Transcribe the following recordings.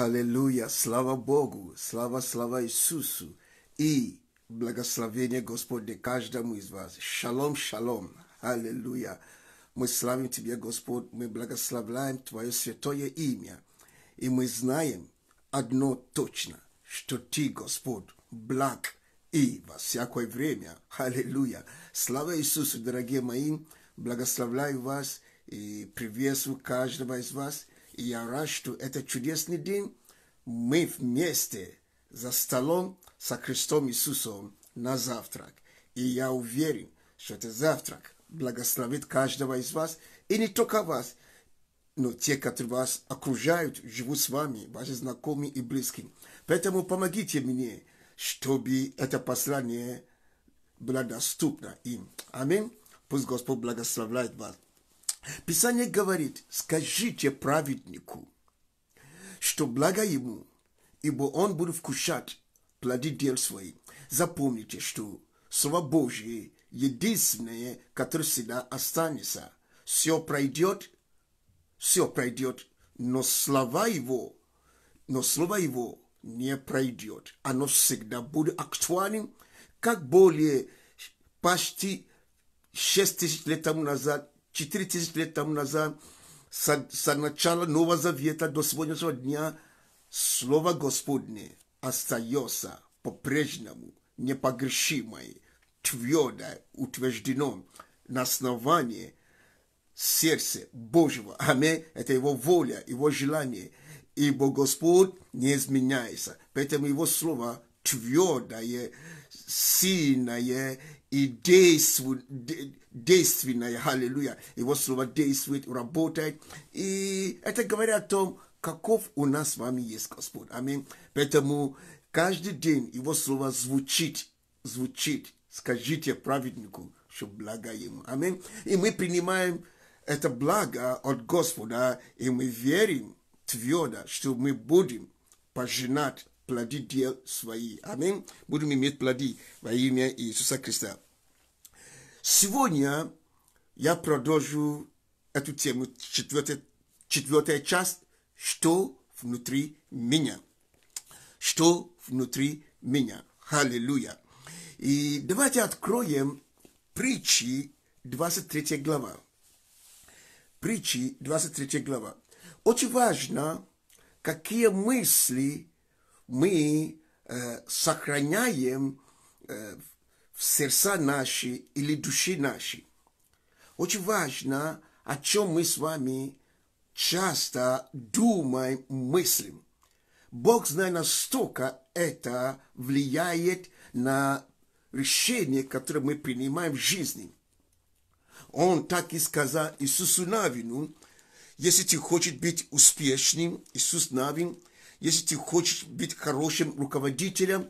Аллилуйя, слава Богу, слава, слава Иисусу и благословение Господне каждому из вас. Шалом, шалом, аллилуйя. Мы славим Тебя, Господь, мы благословляем Твое святое имя. И мы знаем одно точно, что Ты, Господь, благ и во всякое время. Аллилуйя. Слава Иисусу, дорогие мои. Благословляю вас и приветствую каждого из вас – я рад, что это чудесный день. Мы вместе за столом со Христом Иисусом на завтрак. И я уверен, что этот завтрак благословит каждого из вас, и не только вас, но те, которые вас окружают, живут с вами, ваши знакомые и близкие. Поэтому помогите мне, чтобы это послание было доступно им. Аминь. Пусть Господь благословляет вас. Писание говорит, скажите праведнику, что благо ему, ибо он будет вкушать плоды дел своих. Запомните, что Слово Божье единственное, которое всегда останется. Все пройдет, все пройдет, но слова его, но слово его не пройдет. Оно всегда будет актуальным, как более почти 6 тысяч лет тому назад 4 тысячи лет тому назад, с, с начала Нового Завета до сегодняшнего дня, Слово Господне остается по-прежнему непогрешимое, твердое, утверждено на основании сердца Божьего. Аминь. Это его воля, его желание. Ибо Господь не изменяется. Поэтому его слово твердое, сильное и действует, действенное, аллилуйя, его слово действует, работает. И это говорит о том, каков у нас с вами есть Господь. Аминь. Поэтому каждый день его слово звучит, звучит. Скажите праведнику, что благо ему. Аминь. И мы принимаем это благо от Господа, и мы верим твердо, что мы будем пожинать плоды дел свои. Аминь. Будем иметь плоды во имя Иисуса Христа. Сегодня я продолжу эту тему, четвертая, четвертая часть, что внутри меня. Что внутри меня. Аллилуйя. И давайте откроем притчи 23 глава. Притчи 23 глава. Очень важно, какие мысли мы э, сохраняем э, в сердца наши или души наши. Очень важно, о чем мы с вами часто думаем, мыслим. Бог знает, настолько это влияет на решение, которое мы принимаем в жизни. Он так и сказал Иисусу Навину, если ты хочешь быть успешным, Иисус Навин, если ты хочешь быть хорошим руководителем,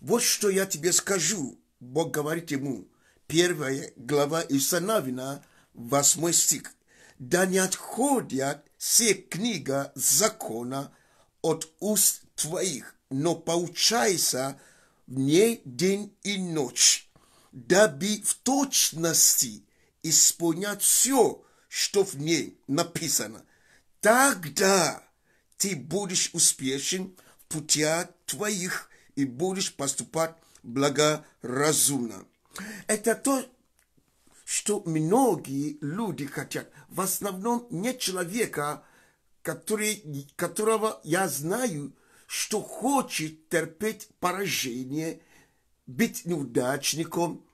вот что я тебе скажу. Бог говорит ему, первая глава Иисуса Навина, восьмой стих. «Да не отходят все книга закона от уст твоих, но получается в ней день и ночь, дабы в точности исполнять все, что в ней написано. Тогда ты будешь успешен в путях твоих и будешь поступать благоразумно. Это то, что многие люди хотят. В основном нет человека, который, которого я знаю, что хочет терпеть поражение, быть неудачником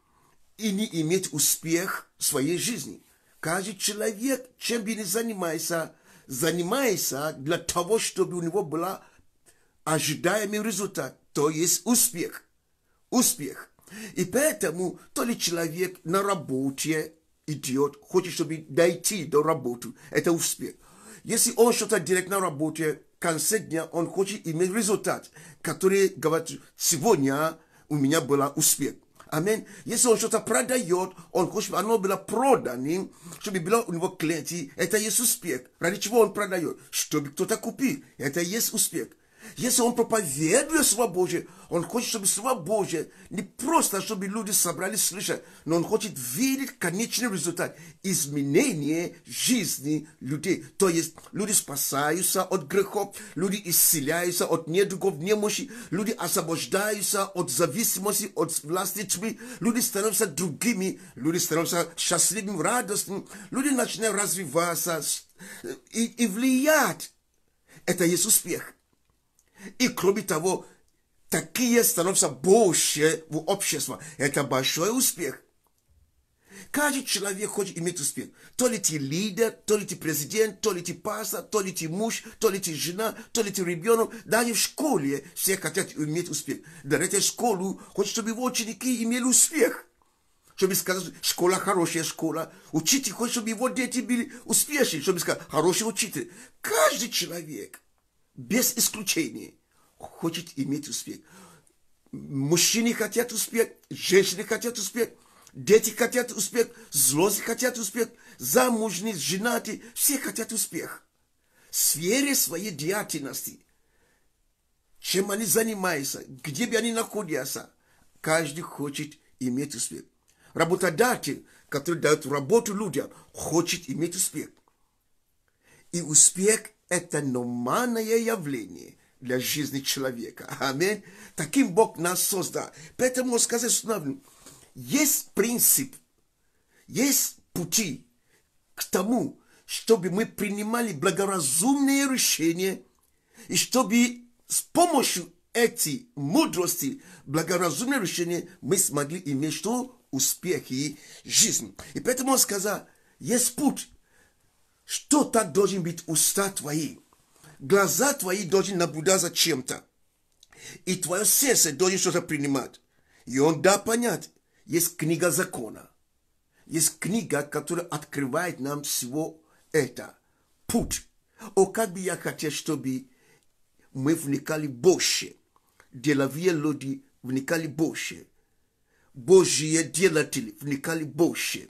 и не иметь успех в своей жизни. Каждый человек, чем бы ни занимался, занимается для того, чтобы у него был ожидаемый результат, то есть успех успех. И поэтому то ли человек на работе идет, хочет, чтобы дойти до работы, это успех. Если он что-то делает на работе, в конце дня он хочет иметь результат, который говорит, сегодня у меня был успех. амин Если он что-то продает, он хочет, чтобы оно было проданным, чтобы было у него клиенты. Это есть успех. Ради чего он продает? Чтобы кто-то купил. Это есть успех. Если он проповедует Слово Божие, он хочет, чтобы Слово Божие не просто, а чтобы люди собрались слышать, но он хочет видеть конечный результат изменения жизни людей. То есть люди спасаются от грехов, люди исцеляются от недугов, немощи, люди освобождаются от зависимости, от власти тьмы, люди становятся другими, люди становятся счастливыми, радостными, люди начинают развиваться э, и, и влиять. Это есть успех. И кроме того, такие становятся больше в обществе. Это большой успех. Каждый человек хочет иметь успех. То ли ты лидер, то ли ты президент, то ли ты пастор, то ли ты муж, то ли ты жена, то ли ты ребенок. Даже в школе все хотят иметь успех. Дарите школу, хочет, чтобы его ученики имели успех. Чтобы сказать, школа хорошая школа. Учитель хочет, чтобы его дети были успешны. Чтобы сказать, хороший учитель. Каждый человек – без исключения хочет иметь успех. Мужчины хотят успех, женщины хотят успех, дети хотят успех, взрослые хотят успех, замужние, женатые, все хотят успех. В сфере своей деятельности, чем они занимаются, где бы они находятся, каждый хочет иметь успех. Работодатель, который дает работу людям, хочет иметь успех. И успех это номанное явление для жизни человека. Аминь. Таким Бог нас создал. Поэтому сказать сыновным, есть принцип, есть пути к тому, чтобы мы принимали благоразумные решения, и чтобы с помощью этой мудрости, благоразумные решения мы смогли иметь что? Успехи жизни. И поэтому он сказал, есть путь, что-то должен быть уста твои. Глаза твои должны наблюдать чем-то. И твое сердце должно что-то принимать. И он да понять. Есть книга закона. Есть книга, которая открывает нам всего это. Путь. О, как бы я хотел, чтобы мы вникали больше. Деловые люди вникали больше. Божьи делатели вникали больше.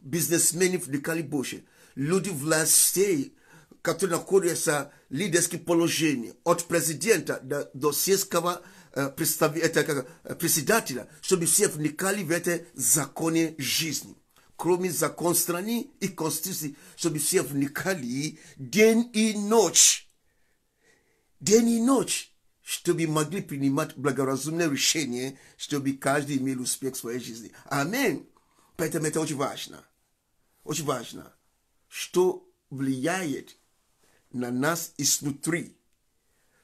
Бизнесмены вникали больше. Люди властей, которые находятся в лидерском положении, от президента до, до сельского э, это как, э, председателя, чтобы все вникали в эти законы жизни. Кроме закон страны и конституции, чтобы все вникали день и ночь. День и ночь, чтобы могли принимать благоразумные решения, чтобы каждый имел успех в своей жизни. Аминь. Поэтому это очень важно. Очень важно что влияет на нас изнутри,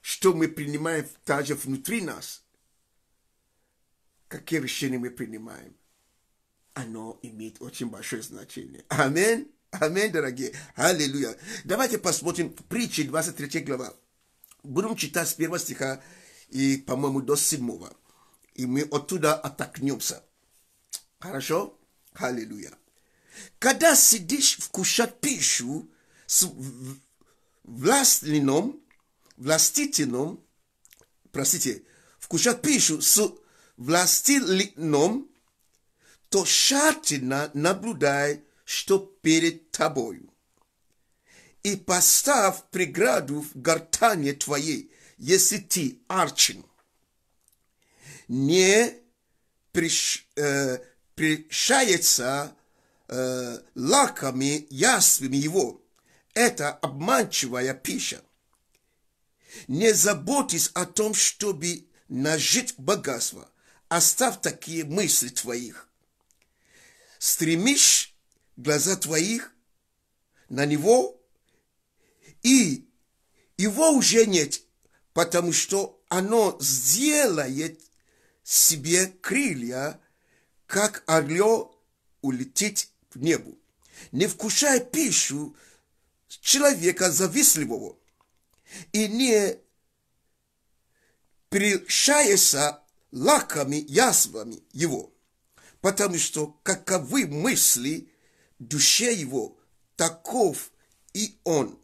что мы принимаем даже внутри нас, какие решения мы принимаем, оно имеет очень большое значение. Амин, амин дорогие. Аллилуйя. Давайте посмотрим притчи 23 глава. Будем читать с первого стиха и, по-моему, до седьмого. И мы оттуда оттолкнемся. Хорошо? Аллилуйя. Когда сидишь вкушать пищу с властелином, властителем, простите, вкушать пищу с властелином, то тщательно наблюдай, что перед тобою. И поставь преграду в гортане твоей, если ты арчен, Не приш, э, пришается э, лаками, яствами его. Это обманчивая пища. Не заботьтесь о том, чтобы нажить богатство. Оставь такие мысли твоих. Стремишь глаза твоих на него, и его уже нет, потому что оно сделает себе крылья, как орле улетит к небу, не вкушая пищу человека завистливого и не прельшается лаками, язвами его, потому что каковы мысли душе его, таков и он.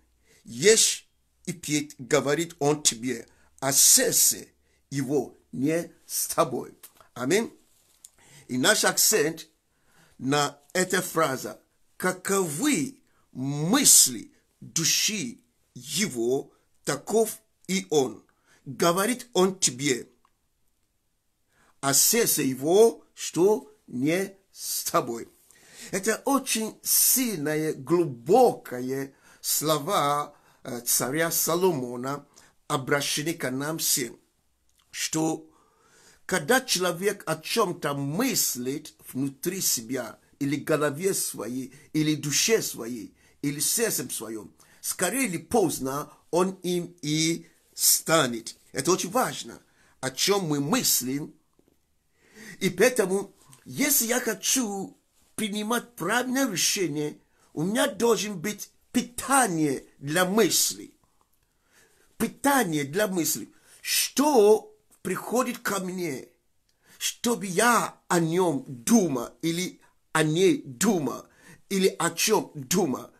Ешь и пьет, говорит он тебе, а сердце его не с тобой. Аминь. И наш акцент на эта фраза «каковы мысли души его, таков и он». Говорит он тебе, а сердце его, что не с тобой. Это очень сильные, глубокие слова э, царя Соломона, обращены к нам всем, что когда человек о чем-то мыслит внутри себя, или голове своей, или душе своей, или сердцем своем, скорее или поздно он им и станет. Это очень важно, о чем мы мыслим. И поэтому, если я хочу принимать правильное решение, у меня должен быть питание для мысли. Питание для мысли. Что приходит ко мне, чтобы я о нем думал или о ней думал или о чем думал.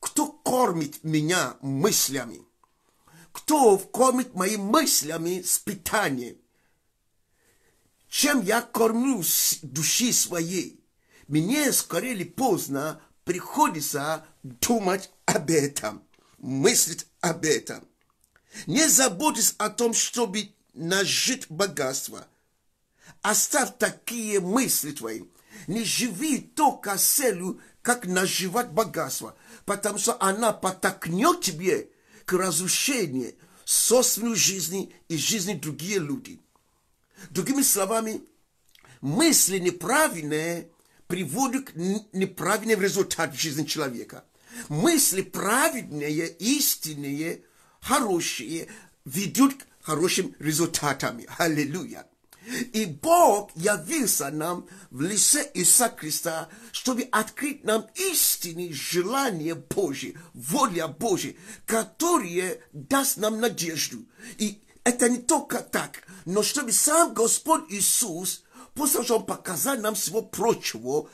Кто кормит меня мыслями? Кто кормит мои мыслями с питанием? Чем я кормлю души своей? Мне скорее или поздно приходится думать об этом, мыслить об этом. Не заботьтесь о том, чтобы нажит богатства. Оставь такие мысли твои. Не живи только с целью, как наживать богатство, потому что она потакнет тебе к разрушению собственной жизни и жизни других людей. Другими словами, мысли неправильные приводят к неправильным результатам жизни человека. Мысли правильные, истинные, хорошие ведут к Хорошим результатами. Аллилуйя. И Бог явился нам в лице Иса Христа, чтобы открыть нам истинные желания Божьи, воля Божья, которые даст нам надежду. И это не только так, но чтобы сам Господь Иисус, после того, что Он показал нам всего прочего,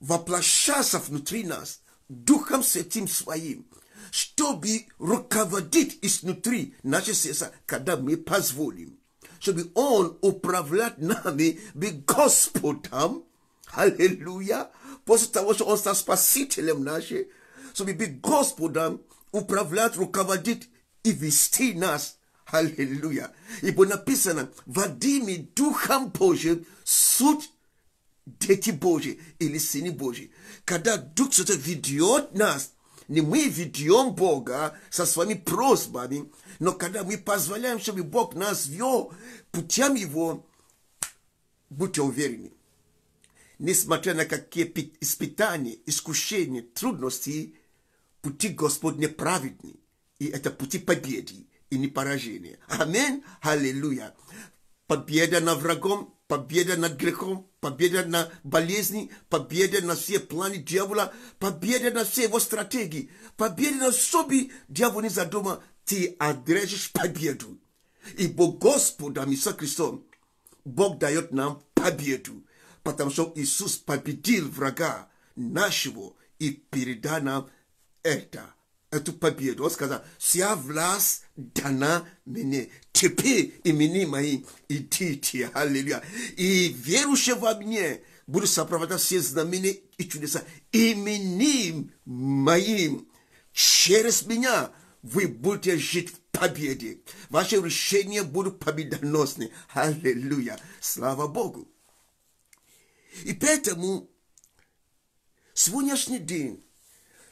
воплощался внутри нас, Духом Святым Своим – чтобы руководить изнутри наше сердце, когда мы позволим, чтобы Он управлял нами Господом, аллилуйя, после того, что Он стал спасителем нашим, чтобы быть Господом, управлять, руководить и вести нас. Аллилуйя. Ибо написано, Вадими Духом Божьим суд дети Божьи или сыны Божьи. Когда Дух Святой ведет нас, не мы ведем Бога со своими просьбами, но когда мы позволяем, чтобы Бог нас вел путем Его, будьте уверены, несмотря на какие испытания, искушения, трудности, пути Господне праведны, и это пути победы и не поражения. Аминь, аллилуйя. Победа над врагом победа над грехом, победа на болезни, победа на все планы дьявола, победа на все его стратегии, победа на соби дьявол не задумал, ты одержишь победу. Ибо Господом Иисус Христом Бог дает нам победу, потому что Иисус победил врага нашего и передал нам это, эту победу. Он сказал, вся власть dana mene, теперь имени мои идите, аллилуйя. И верующие во мне будут сопровождать все знамения и чудеса. Имени моим через меня вы будете жить в победе. Ваши решения будут победоносны. Аллилуйя. Слава Богу. И поэтому сегодняшний день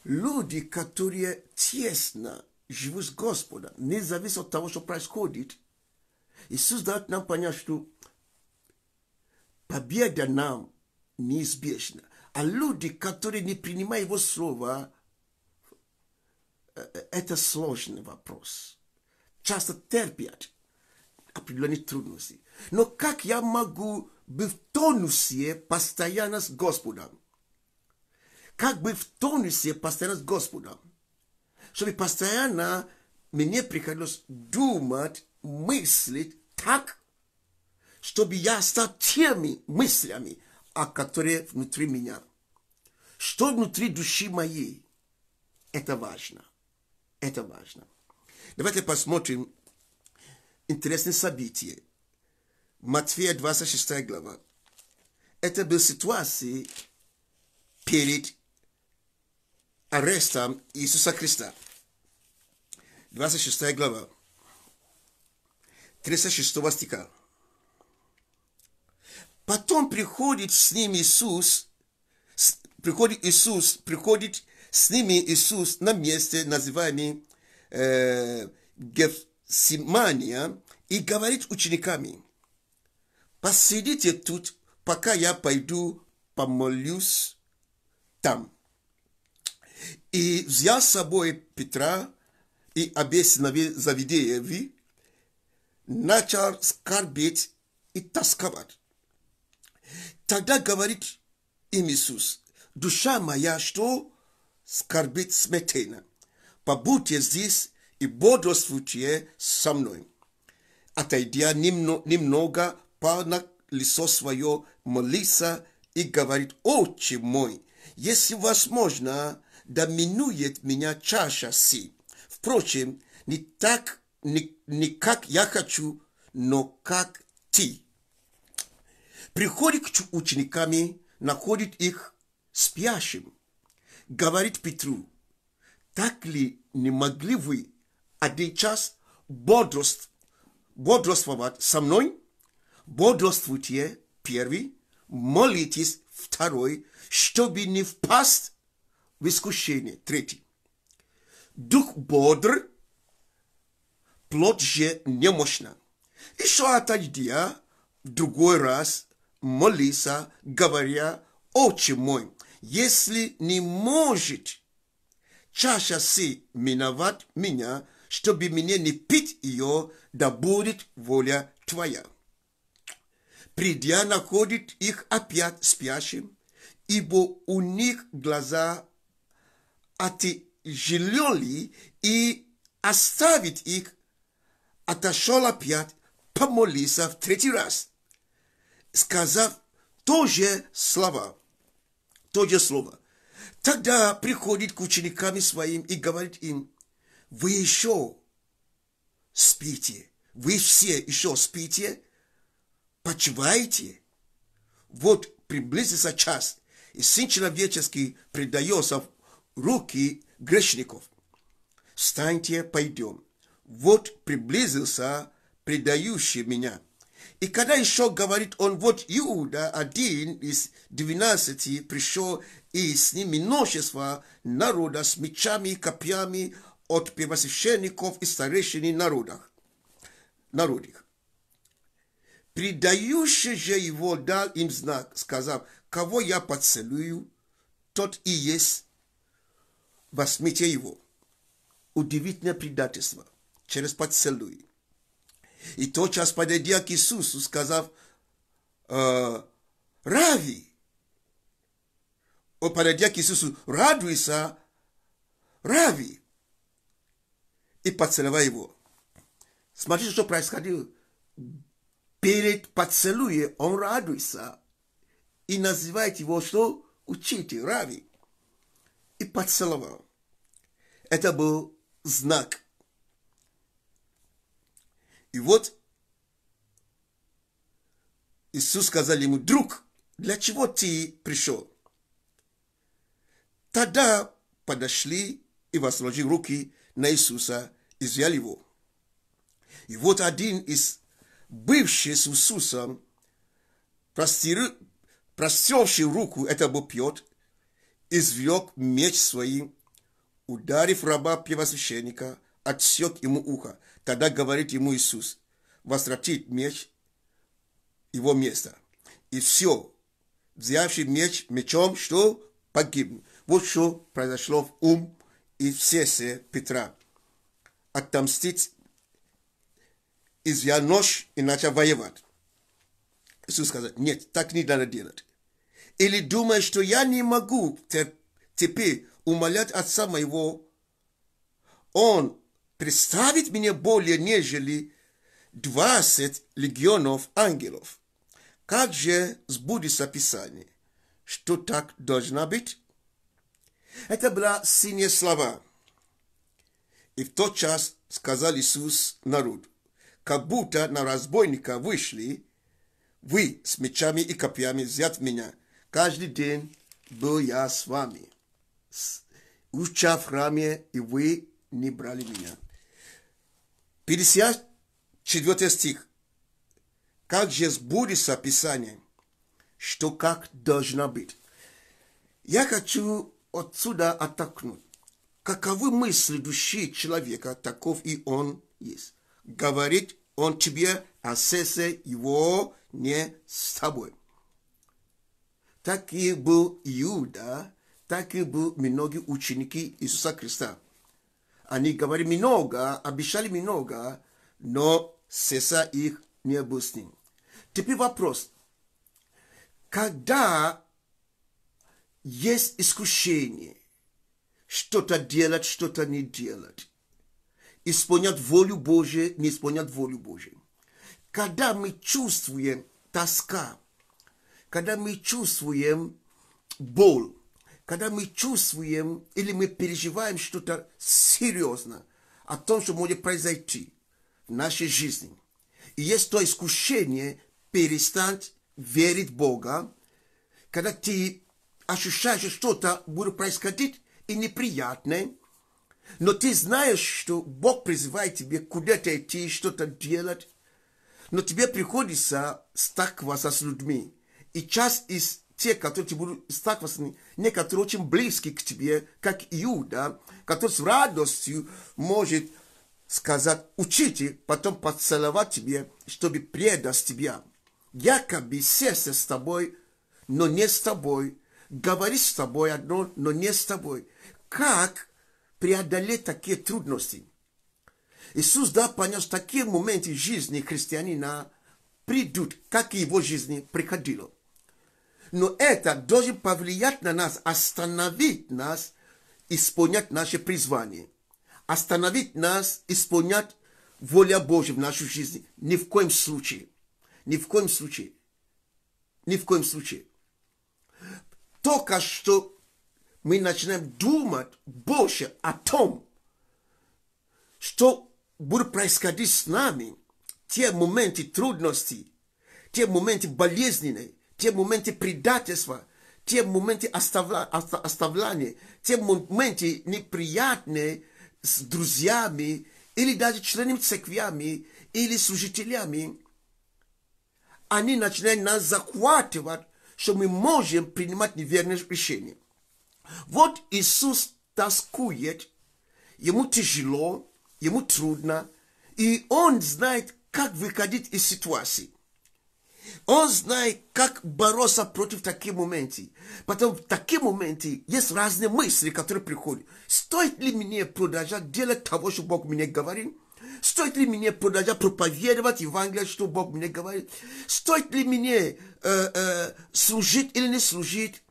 люди, которые тесно живу с Господа, независимо от того, что происходит. Иисус дает нам понять, что победа нам неизбежна. А люди, которые не принимают его слова, это сложный вопрос. Часто терпят определенные трудности. Но как я могу быть в тонусе постоянно с Господом? Как быть в тонусе постоянно с Господом? чтобы постоянно мне приходилось думать, мыслить так, чтобы я стал теми мыслями, о а которые внутри меня. Что внутри души моей. Это важно. Это важно. Давайте посмотрим интересное событие. Матфея 26 глава. Это была ситуация перед арестом Иисуса Христа. 26 глава, 36 стиха. Потом приходит с ним Иисус, приходит Иисус, приходит с ними Иисус на месте, называемый э, Гефсимания, и говорит учениками, посидите тут, пока я пойду помолюсь там. И взял с собой Петра, и обе сыновей Завидееви, начал скорбеть и тосковать. Тогда говорит им Иисус, душа моя, что скорбит смертельно. Побудьте здесь и бодрствуйте со мной. Отойдя немного, пал на лицо свое, молится и говорит, «Отче мой, если возможно, да минует меня чаша си, Впрочем, не так, не, не как я хочу, но как ты. Приходит к учениками, находит их спящим. Говорит Петру, так ли не могли вы один час бодрост, бодрствовать со мной? Бодрствуйте первый, молитесь второй, чтобы не впасть в искушение третий дух бодр, плод же немощно. Еще отдать я другой раз молиться, говоря, «Отче мой, если не может чаша си миновать меня, чтобы мне не пить ее, да будет воля твоя». Придя, находит их опять спящим, ибо у них глаза от жалели и оставить их, отошел опять, помолился в третий раз, сказав то же слова, то же слово. Тогда приходит к ученикам своим и говорит им, вы еще спите, вы все еще спите, почиваете. Вот приблизится час, и Сын Человеческий предается в руки грешников. Встаньте, пойдем. Вот приблизился предающий меня. И когда еще говорит он, вот Иуда, один из двенадцати, пришел, и с ними множество народа с мечами, копьями от первосвященников и старейшин народа. Народих. Предающий же его дал им знак, сказав, кого я поцелую, тот и есть Возьмите его. Удивительное предательство через поцелуй. И тотчас подойдя к Иисусу, сказав, э, «Рави!» Он подойдя к Иисусу, «Радуйся, Рави!» И поцеловал его. Смотрите, что происходило. Перед поцелуем он радуется и называет его что? Учитель, Рави и поцеловал. Это был знак. И вот Иисус сказал ему, друг, для чего ты пришел? Тогда подошли и возложили руки на Иисуса и взяли его. И вот один из бывших с Иисусом, простерший руку, это был Петр, извлек меч своим, ударив раба первосвященника, отсек ему ухо. Тогда говорит ему Иисус, возвратит меч его место. И все, взявший меч мечом, что погиб, Вот что произошло в ум и в сердце Петра. Отомстить, изъя нож и начал воевать. Иисус сказал, нет, так не надо делать или думает, что я не могу теперь умолять отца моего, он представит мне более, нежели двадцать легионов ангелов. Как же сбудется Писание? Что так должно быть? Это была синяя слова. И в тот час сказал Иисус народу, как будто на разбойника вышли вы с мечами и копьями взять меня – Каждый день был я с вами, уча в храме, и вы не брали меня. 54 стих. Как же сбудется Писание, что как должно быть? Я хочу отсюда оттолкнуть. Каковы мысли души человека, таков и он есть. Говорит он тебе а сердце его не с тобой так и был Иуда, так и был многие ученики Иисуса Христа. Они говорили много, обещали много, но сердца их не был с ним. Теперь вопрос. Когда есть искушение, что-то делать, что-то не делать, исполнять волю Божию, не исполнять волю Божию, когда мы чувствуем тоска, когда мы чувствуем боль, когда мы чувствуем или мы переживаем что-то серьезное, о том, что может произойти в нашей жизни. И есть то искушение перестать верить в Бога, когда ты ощущаешь, что что-то будет происходить и неприятное, но ты знаешь, что Бог призывает тебе куда-то идти, что-то делать, но тебе приходится сталкиваться с людьми, и часть из тех, которые тебе будут сталкиваться, некоторые очень близки к тебе, как Иуда, который с радостью может сказать, учите, потом поцеловать тебе, чтобы предаст тебя. Якобы сесть с тобой, но не с тобой. говорить с тобой одно, но не с тобой. Как преодолеть такие трудности? Иисус дал понять, что такие моменты жизни христианина придут, как и его жизни приходило. Но это должен повлиять на нас, остановить нас, исполнять наше призвание. Остановить нас, исполнять воля Божья в нашу жизни Ни в коем случае. Ни в коем случае. Ни в коем случае. Только что мы начинаем думать больше о том, что будут происходить с нами, те моменты трудностей, те моменты болезненные, те моменты предательства, те моменты оставля, оставления, те моменты неприятные с друзьями или даже членами церквями или служителями, они начинают нас захватывать, что мы можем принимать неверные решения. Вот Иисус тоскует, ему тяжело, ему трудно, и он знает, как выходить из ситуации. Он знает, как бороться против таких моментов. Потому в такие моменты есть разные мысли, которые приходят. Стоит ли мне продолжать делать того, что Бог мне говорит? Стоит ли мне продолжать проповедовать Евангелие, что Бог мне говорит? Стоит ли мне э, э, служить или не служить?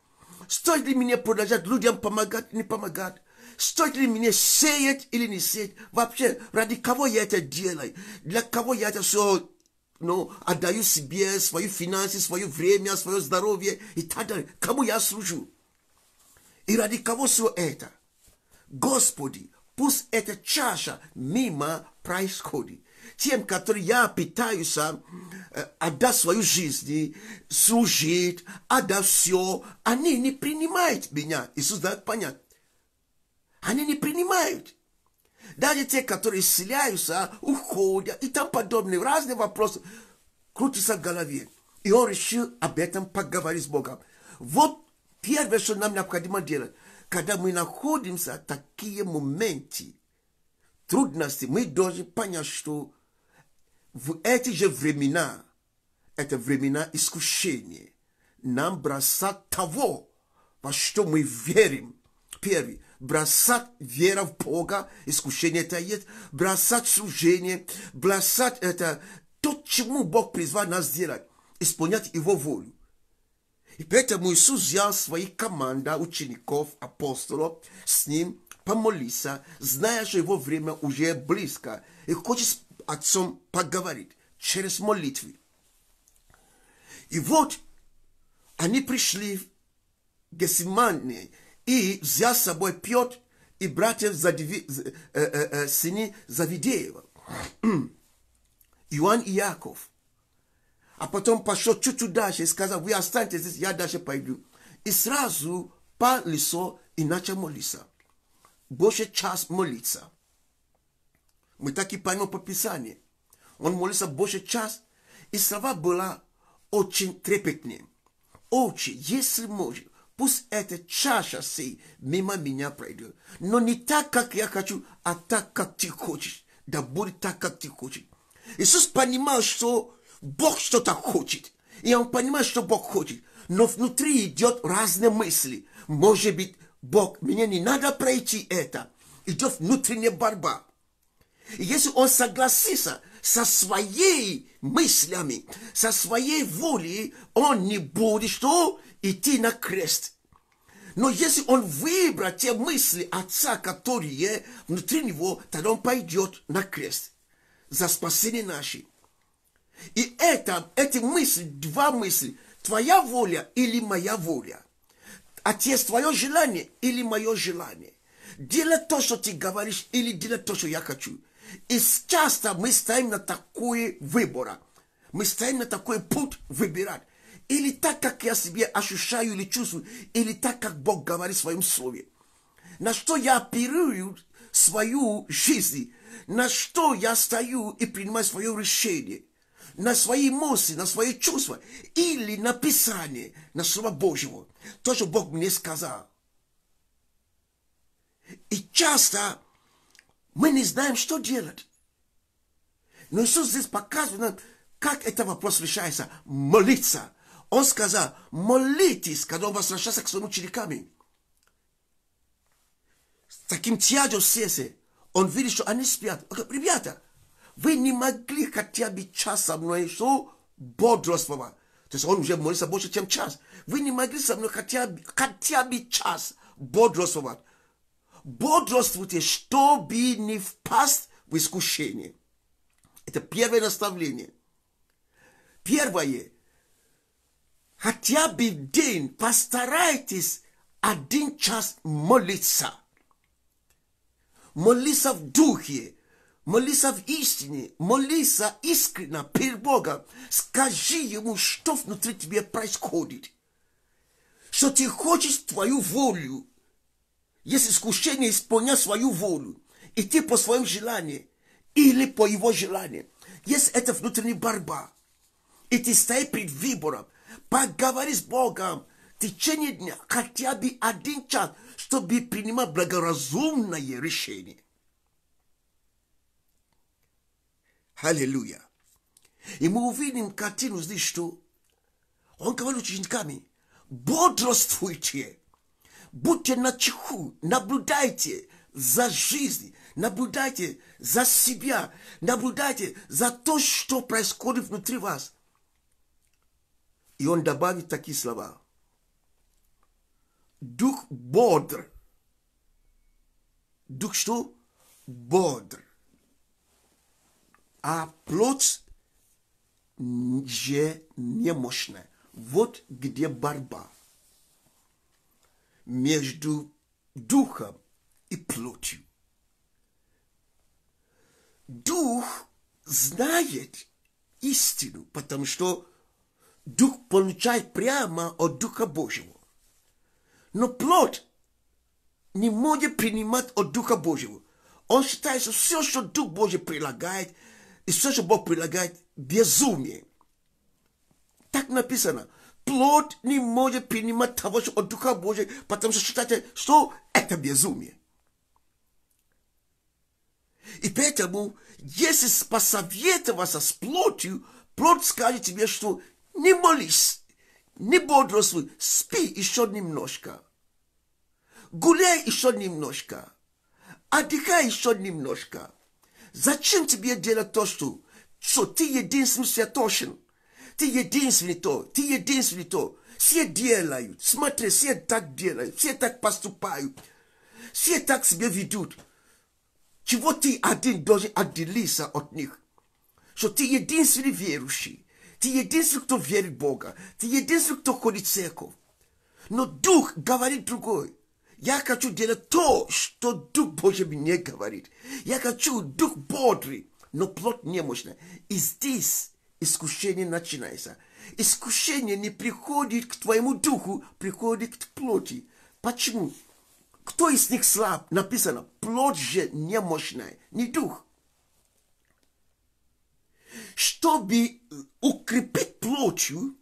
Стоит ли мне продолжать людям помогать или не помогать? Стоит ли мне сеять или не сеять? Вообще, ради кого я это делаю? Для кого я это все ну, отдаю себе свои финансы, свое время, свое здоровье и так далее. Кому я служу? И ради кого все это? Господи, пусть эта чаша мимо происходит. Тем, который я питаюсь, э, отдав свою жизнь, служить, отдав все, они не принимают меня. Иисус дает понять. Они не принимают даже те, которые исцеляются, а уходят и там подобные, разные вопросы крутятся в голове. И он решил об этом поговорить с Богом. Вот первое, что нам необходимо делать, когда мы находимся в такие моменты, трудности, мы должны понять, что в эти же времена, это времена искушения, нам бросать того, во что мы верим. Первый, бросать вера в Бога, искушение это есть, бросать служение, бросать это, то, чему Бог призвал нас делать, исполнять Его волю. И поэтому Иисус взял свои команды учеников, апостолов, с ним помолиться, зная, что его время уже близко, и хочет с отцом поговорить через молитвы. И вот они пришли в Гесимане, и взял с собой Петр и братьев Задви... э, э, э, сыны Завидеева, Иоанн и Яков. А потом пошел чуть-чуть дальше и сказал, вы останетесь здесь, я дальше пойду. И сразу пал лицо и начал молиться. Больше час молиться. Мы так и поймем по Писанию. Он молился больше час, и слова была очень трепетные. очень если можешь, Пусть эта чаша сей мимо меня пройдет. Но не так, как я хочу, а так, как ты хочешь. Да будет так, как ты хочешь. Иисус понимал, что Бог что-то хочет. И он понимает, что Бог хочет. Но внутри идет разные мысли. Может быть, Бог, мне не надо пройти это. Идет внутренняя борьба. И если он согласится со своей мыслями, со своей волей, он не будет что? идти на крест. Но если он выбрал те мысли Отца, которые внутри него, тогда он пойдет на крест за спасение наши. И это, эти мысли, два мысли, твоя воля или моя воля. Отец, твое желание или мое желание. Делать то, что ты говоришь, или делать то, что я хочу. И часто мы стоим на такой выбора. Мы стоим на такой путь выбирать или так, как я себе ощущаю или чувствую, или так, как Бог говорит в своем слове. На что я оперирую свою жизнь, на что я стою и принимаю свое решение, на свои эмоции, на свои чувства или на Писание, на Слово Божьего, то, что Бог мне сказал. И часто мы не знаем, что делать. Но Иисус здесь показывает нам, как этот вопрос решается. Молиться – он сказал, молитесь, когда он возвращался к своим ученикам. С таким тяжелым сердцем он видит, что они спят. Он говорит, ребята, вы не могли хотя бы час со мной, что бодрость То есть он уже молится больше, чем час. Вы не могли со мной хотя бы, хотя бы час бодрствовать. Бодрствуйте, чтобы не впасть в искушение. Это первое наставление. Первое – хотя бы день постарайтесь один час молиться. Молиться в духе, молиться в истине, молиться искренне перед Богом. Скажи Ему, что внутри тебя происходит. Что ты хочешь твою волю. Есть искушение исполнять свою волю. Идти по своему желанию или по его желанию. Есть это внутренняя борьба. И ты стоишь перед выбором – Поговори с Богом в течение дня хотя бы один час, чтобы принимать благоразумное решение. Аллилуйя. И мы увидим картину здесь, что он говорит учениками, бодрствуйте, будьте на чеху, наблюдайте за жизнью, наблюдайте за себя, наблюдайте за то, что происходит внутри вас – и он добавит такие слова. Дух бодр. Дух что? Бодр. А плоть же немощная. Вот где борьба между духом и плотью. Дух знает истину, потому что дух получает прямо от Духа Божьего. Но плод не может принимать от Духа Божьего. Он считает, что все, что Дух Божий прилагает, и все, что Бог прилагает, безумие. Так написано. Плод не может принимать того, что от Духа Божьего, потому что считает, что это безумие. И поэтому, если посоветоваться с плотью, плод скажет тебе, что nie molись, nie bojdrosuj, spi jeszcze немножко. Гуляй еще немножко. Отдыхай еще немножко. Зачем тебе делать то, что, что ты единственный святошин? Ты единственный то, ты единственный то. Все делают. Смотри, все так делают. Все так поступают. Все так себе ведут. Чего ты один должен отделиться от них? Что ты единственный верующий. Ты единственный, кто верит в Бога. Ты единственный, кто ходит в церковь. Но Дух говорит другой. Я хочу делать то, что Дух Божий мне говорит. Я хочу Дух бодрый, но плод немощный. И здесь искушение начинается. Искушение не приходит к твоему духу, приходит к плоти. Почему? Кто из них слаб? Написано, плод же немощный, не дух чтобы укрепить плотью,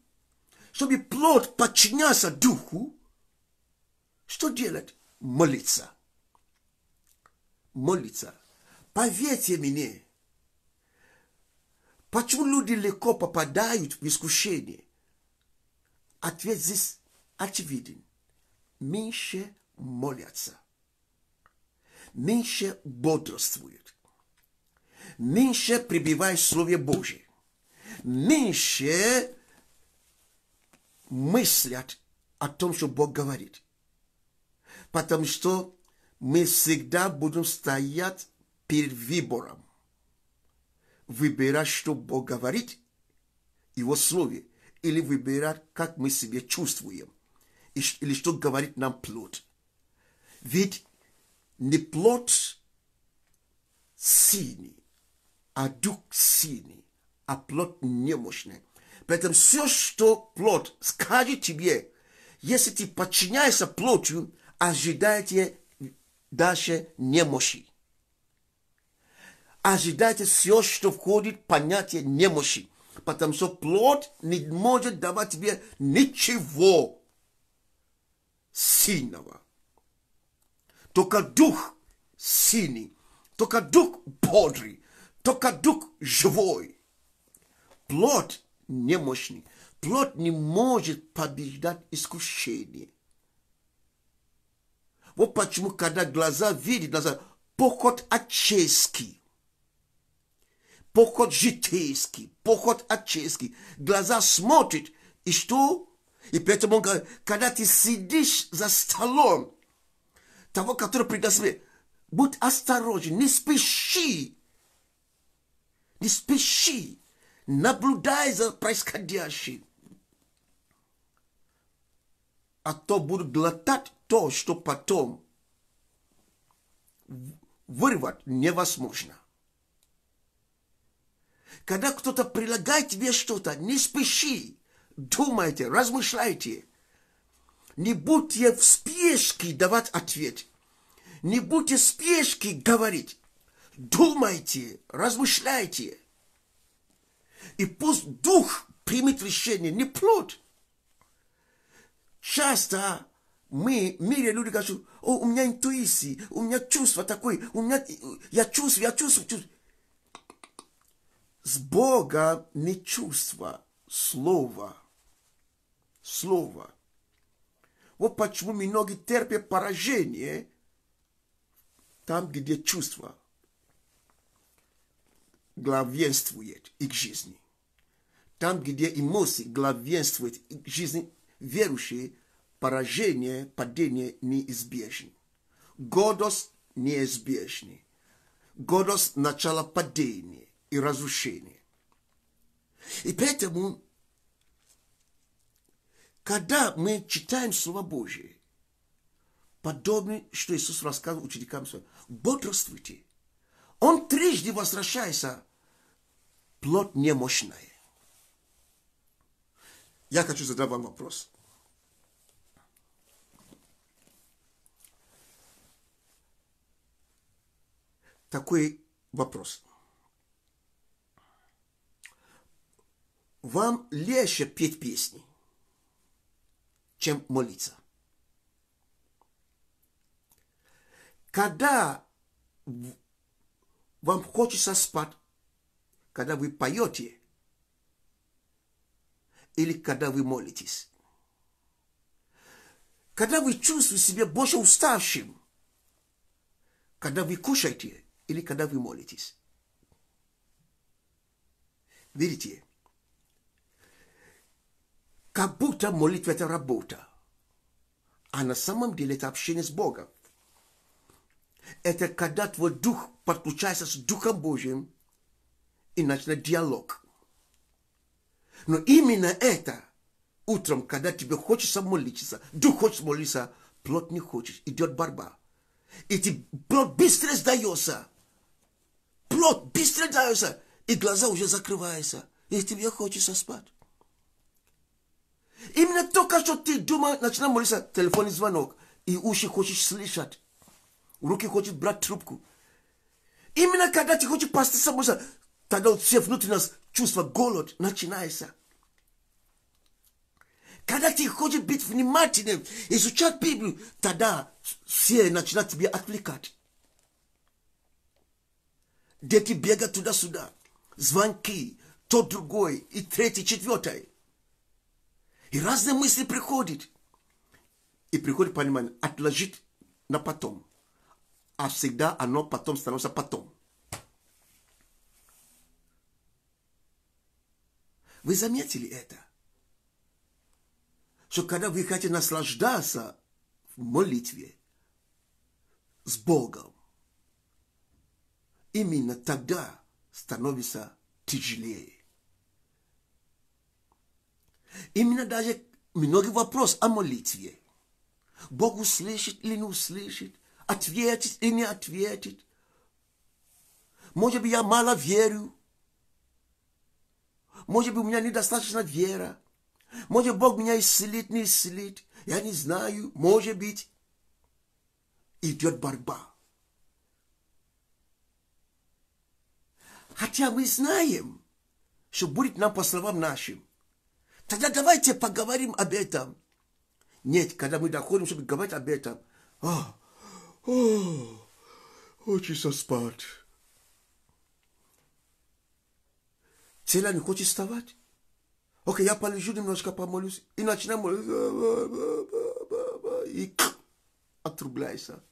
чтобы плод подчинялся духу, что делать? Молиться. Молиться. Поверьте мне, почему люди легко попадают в искушение? Ответ здесь очевиден. Меньше молятся. Меньше бодрствуют меньше пребывай в Слове Божьем, меньше мыслят о том, что Бог говорит. Потому что мы всегда будем стоять перед выбором. Выбирать, что Бог говорит, Его Слове, или выбирать, как мы себя чувствуем, или что говорит нам плод. Ведь не плод синий, a duch сильный, а плод немощный. Поэтому все, что плод скажет тебе, если ты подчиняешься плотью, ожидайте дальше немощи. Ожидайте все, что входит в понятие немощи. Потому что плод не может давать тебе ничего сильного. Только дух сильный, только дух бодрый, только дух живой. Плод немощный. Плод не может побеждать искушение. Вот почему, когда глаза видят, глаза, поход отческий, поход житейский, поход отческий, глаза смотрят, и что? И поэтому, когда ты сидишь за столом того, который предоставляет, будь осторожен, не спеши, не спеши, наблюдай за происходящим. А то будут глотать то, что потом вырвать невозможно. Когда кто-то предлагает тебе что-то, не спеши, думайте, размышляйте. Не будьте в спешке давать ответ. Не будьте в спешке говорить думайте, размышляйте. И пусть дух примет решение, не плод. Часто мы, в мире люди говорят, о, у меня интуиции, у меня чувство такое, у меня, я чувствую, я чувствую, чувствую. С Бога не чувство, слово. Слово. Вот почему многие терпят поражение там, где чувства – главенствует их жизни. Там, где эмоции главенствуют их жизни, верующие, поражение, падение неизбежны. Гордость неизбежны. Гордость – начало падения и разрушения. И поэтому, когда мы читаем Слово Божие, подобно, что Иисус рассказывал ученикам своим, бодрствуйте. Он трижды возвращается плод немощный. Я хочу задать вам вопрос. Такой вопрос. Вам легче петь песни, чем молиться. Когда вам хочется спать, когда вы поете или когда вы молитесь. Когда вы чувствуете себя больше уставшим, когда вы кушаете или когда вы молитесь. Видите, как будто молитва – это работа, а на самом деле это общение с Богом. Это когда твой дух подключается с Духом Божьим – и начинать диалог. Но именно это утром, когда тебе хочется молиться, дух хочет молиться, плод не хочешь, идет борьба. И тебе плод быстро сдается. Плод быстро сдается, и глаза уже закрываются, и тебе хочется спать. Именно только что ты думал начинаешь молиться, телефонный звонок, и уши хочешь слышать, руки хочет брать трубку. Именно когда ты хочешь поститься, молиться, Тогда вот все внутри нас чувство голод начинается. Когда ты хочешь быть внимательным, изучать Библию, тогда все начинают тебя отвлекать. Дети бегают туда-сюда. Звонки, то другой, и третий, четвертый. И разные мысли приходят. И приходит понимание, отложить на потом. А всегда оно потом становится потом. Вы заметили это? Что когда вы хотите наслаждаться в молитве с Богом, именно тогда становится тяжелее. Именно даже многие вопросы о молитве. Бог услышит или не услышит, ответит или не ответит. Может быть, я мало верю, может быть, у меня недостаточно вера. Может, Бог меня исцелит, не исцелит. Я не знаю. Может быть. Идет борьба. Хотя мы знаем, что будет нам по словам нашим. Тогда давайте поговорим об этом. Нет, когда мы доходим, чтобы говорить об этом. О, а, о, а, хочется спать. не хочет вставать. Окей, я полежу немножко, помолюсь. И начинаем... И отрубляйся.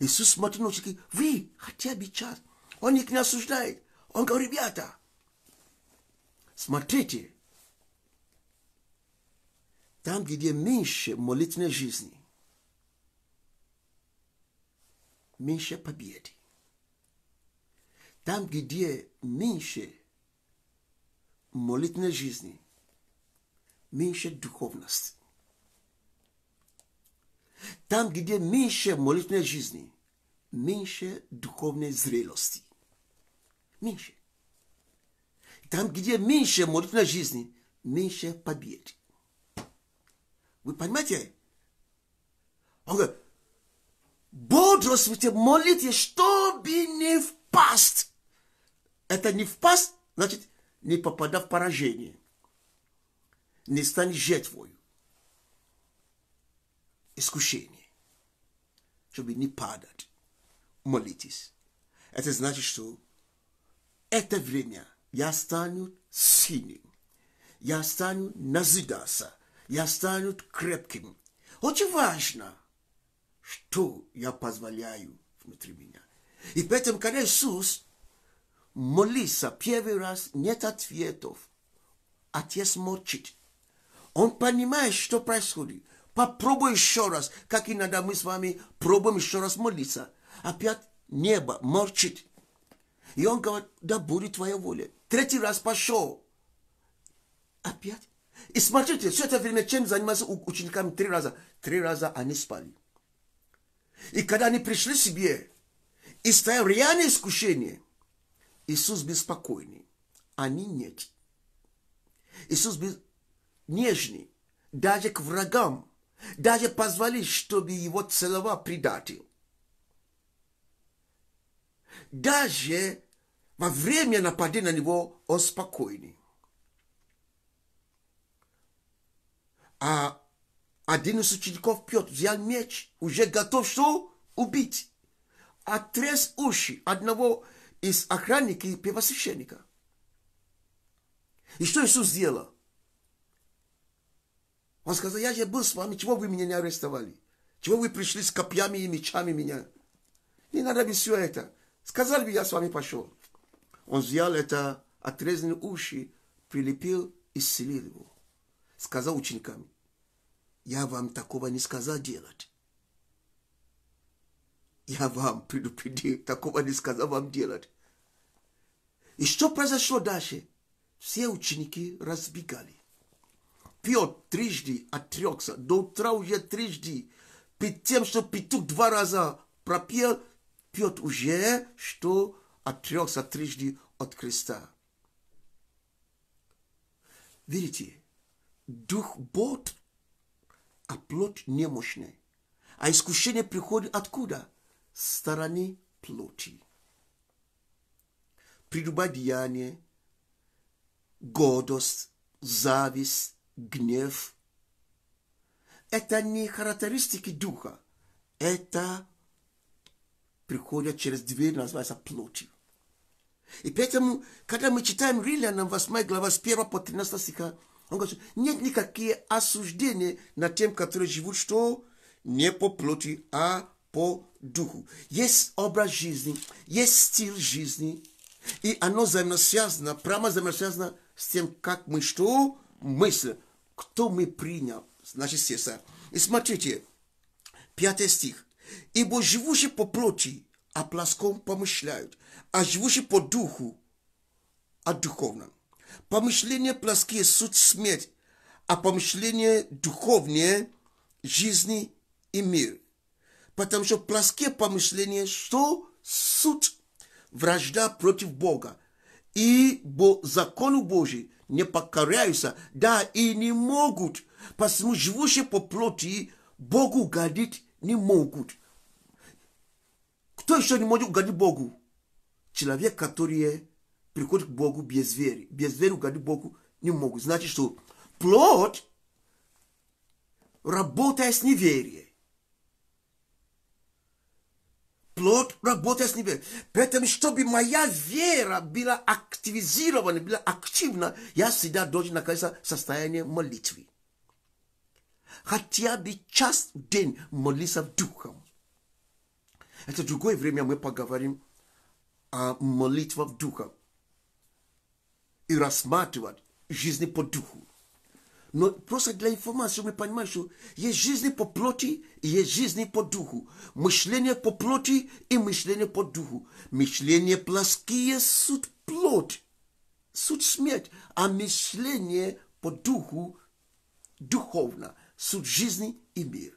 Иисус смотрит на ученики. Вы хотя бы час. Он их не осуждает. Он говорит, ребята, смотрите. Там, где меньше молитвенной жизни, меньше победы. Там, где меньше молитвенной жизни меньше духовности. Там, где меньше молитвенной жизни, меньше духовной зрелости. Меньше. Там, где меньше молитвенной жизни, меньше побед. Вы понимаете? Он говорит, бодрость в молитве, чтобы не впасть. Это не впасть, значит, не попадав в поражение, не стань жертвой искушения, чтобы не падать. Молитесь. Это значит, что это время я стану сильным, я стану назидаться, я стану крепким. Очень важно, что я позволяю внутри меня. И поэтому, когда Иисус молиться первый раз, нет ответов. Отец молчит. Он понимает, что происходит. Попробуй еще раз, как иногда мы с вами пробуем еще раз молиться. Опять небо молчит. И он говорит, да будет твоя воля. Третий раз пошел. Опять. И смотрите, все это время чем занимался учениками три раза? Три раза они спали. И когда они пришли себе, и стоял реальное искушение – Иисус беспокойный, они нет. Иисус без нежный, даже к врагам, даже позволил, чтобы его целова предател. Даже во время нападения на него он спокойный. А один из учеников Петр взял меч, уже готов что? Убить. Отрез уши одного из охранники первосвященника. И что Иисус сделал? Он сказал, я же был с вами, чего вы меня не арестовали? Чего вы пришли с копьями и мечами меня? Не надо бы все это. Сказали бы, я с вами пошел. Он взял это, отрезанные уши, прилепил и исцелил его. Сказал ученикам, я вам такого не сказал делать. Я вам предупредил, такого не сказал вам делать. И что произошло дальше? Все ученики разбегали. Петр трижды отрекся, до утра уже трижды. Перед тем, что петух два раза пропел, Петр уже что отрекся трижды от креста. Видите, дух бот, а плоть немощный. А искушение приходит откуда? Стороны плоти прелюбодеяние, гордость, зависть, гнев. Это не характеристики духа, это приходят через дверь, называется плотью. И поэтому, когда мы читаем Риллианам 8 глава с 1 по 13 стиха, он говорит, нет никакие осуждения над тем, которые живут, что не по плоти, а по духу. Есть образ жизни, есть стиль жизни – и оно взаимосвязано, прямо взаимосвязано с тем, как мы что? Мысль. Кто мы принял? Значит, сердце. И смотрите, пятый стих. Ибо живущие по плоти а плоском помышляют, а живущие по духу а духовном. Помышления плоские – суть смерть, а помышления духовные – жизни и мир. Потому что плоские помышления – что? Суть вражда против Бога. И закону Божий не покоряются, да, и не могут, посему живущие по плоти Богу угодить не могут. Кто еще не может угодить Богу? Человек, который приходит к Богу без веры. Без веры угодить Богу не могут. Значит, что плод работает с неверием. плод работает с небес. Поэтому, чтобы моя вера была активизирована, была активна, я всегда должен находиться в состоянии молитвы. Хотя бы час в день молиться духом. Это другое время мы поговорим о молитвах духа и рассматривать жизни по духу. Но просто для информации мы понимаем, что есть жизнь по плоти и есть жизнь по духу. Мышление по плоти и мышление по духу. Мышление плоские суть плоть, суть смерть, а мышление по духу духовно, суть жизни и мир.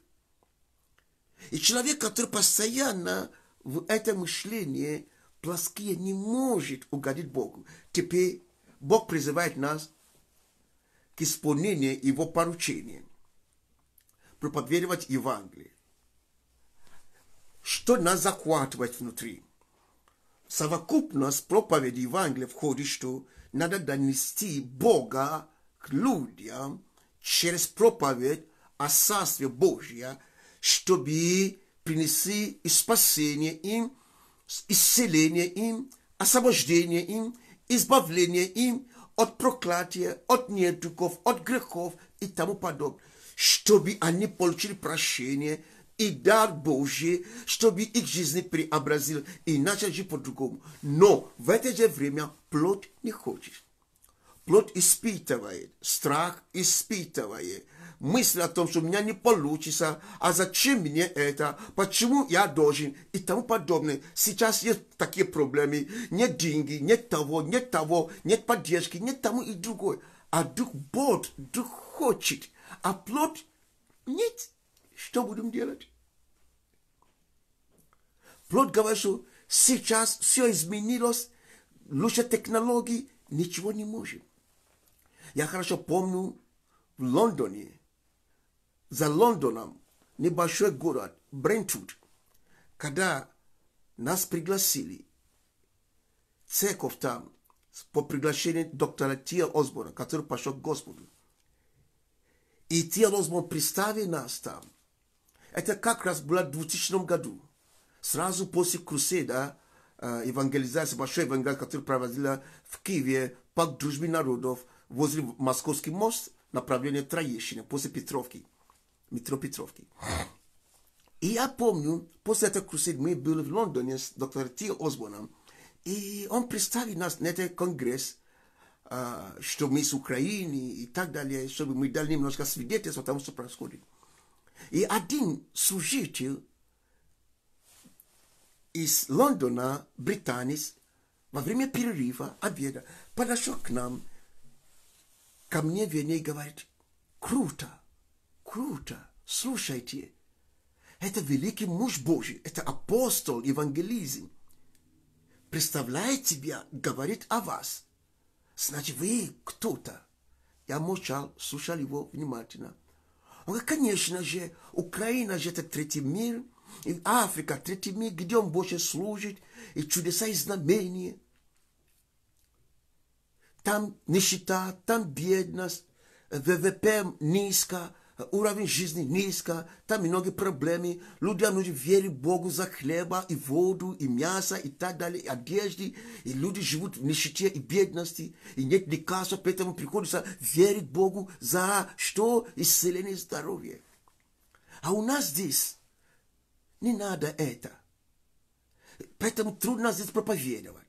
И человек, который постоянно в это мышление плоские, не может угодить Богу. Теперь Бог призывает нас – к исполнению его поручения – проповедовать Евангелие. Что нас захватывает внутри? Совокупность проповеди Евангелия входит, что надо донести Бога к людям через проповедь о Царстве Божьем, чтобы принести и спасение им, исцеление им, освобождение им, избавление им от проклятия, от недугов, от грехов и тому подобное, чтобы они получили прощение и дар Божий, чтобы их жизнь преобразил и начал жить по-другому. Но в это же время плод не хочет. Плод испытывает, страх испытывает – мысль о том, что у меня не получится, а зачем мне это, почему я должен и тому подобное. Сейчас есть такие проблемы, нет деньги, нет того, нет того, нет поддержки, нет тому и другой. А дух бод, дух хочет, а плод нет. Что будем делать? Плод говорит, что сейчас все изменилось, лучше технологии, ничего не можем. Я хорошо помню в Лондоне za Londonem, небольшой город Брентвуд, когда нас пригласили. Церковь там по приглашению доктора Тиа Осборна, который пошел к Господу. И Тиа Осборн представил нас там. Это как раз было в 2000 году. Сразу после крусейда э, евангелизации, большой евангелизации, который проводила в Киеве, Пак дружбы народов, возле Московский мост, направление Троещины, после Петровки. Митропетровки. И я помню, после этой крусады мы были в Лондоне с доктором Ти Осборном, и он представил нас на этот конгресс, что мы с Украины и так далее, чтобы мы дали немножко свидетельства тому, что происходит. И один служитель из Лондона, британец, во время перерыва, обеда, подошел к нам, ко мне вернее, говорит, круто, Круто! Слушайте, это великий муж Божий, это апостол, евангелизм. Представляет себя, говорит о вас. Значит, вы кто-то. Я молчал, слушал его внимательно. Он говорит, конечно же, Украина же это третий мир, и Африка третий мир, где он больше служит, и чудеса и знамения. Там нищета, там бедность, ВВП низко, уровень жизни низко, там много проблем, Люди нужно верить Богу за хлеба и воду, и мясо, и так далее, и одежды, и люди живут в нищете и бедности, и нет лекарства, поэтому приходится верить Богу за что? Исцеление здоровья. А у нас здесь не надо это. Поэтому трудно здесь проповедовать.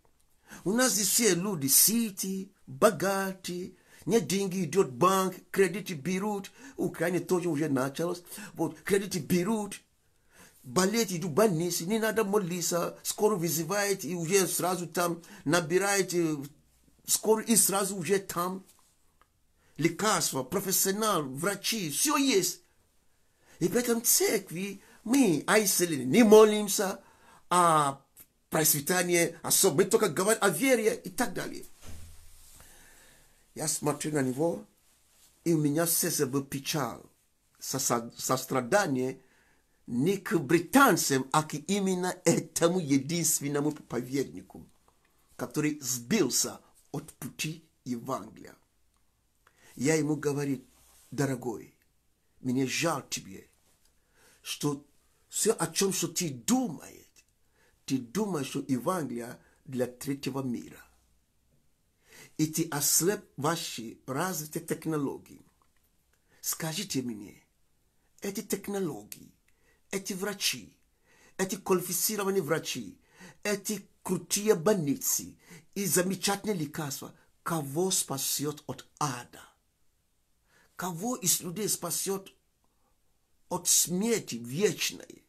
У нас здесь все люди сыты, богатые, nye dingi idiot bank credit birut ukraine тоже уже началось вот credit бирут болеть иду больницы не надо молиться скоро вызывает и уже сразу там набирает скоро и сразу уже там лекарства профессионал врачи все есть и при этом церкви мы айселены не молимся а просветание особо мы только говорим о вере и так далее я смотрю на него, и у меня сердце было печаль, со, со, сострадание не к британцам, а к именно этому единственному проповеднику, который сбился от пути Евангелия. Я ему говорю, дорогой, мне жаль тебе, что все, о чем что ты думаешь, ты думаешь, что Евангелие для третьего мира эти ты ослеп ваши развитые технологии. Скажите мне, эти технологии, эти врачи, эти квалифицированные врачи, эти крутые больницы и замечательные лекарства, кого спасет от ада? Кого из людей спасет от смерти вечной?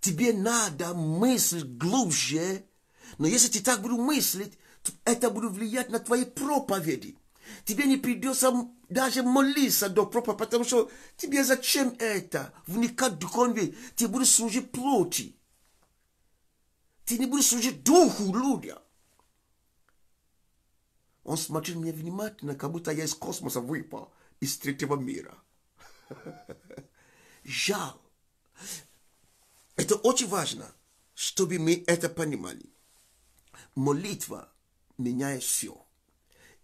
Тебе надо мыслить глубже, но если ты так будешь мыслить, это будет влиять на твои проповеди. Тебе не придется даже молиться до проповеди, потому что тебе зачем это? Вникать в духовные Ты будешь служить плоти. Ты не будешь служить духу людям. Он смотрит меня внимательно, как будто я из космоса выпал, из третьего мира. Жал. Это очень важно, чтобы мы это понимали. Молитва меняя все.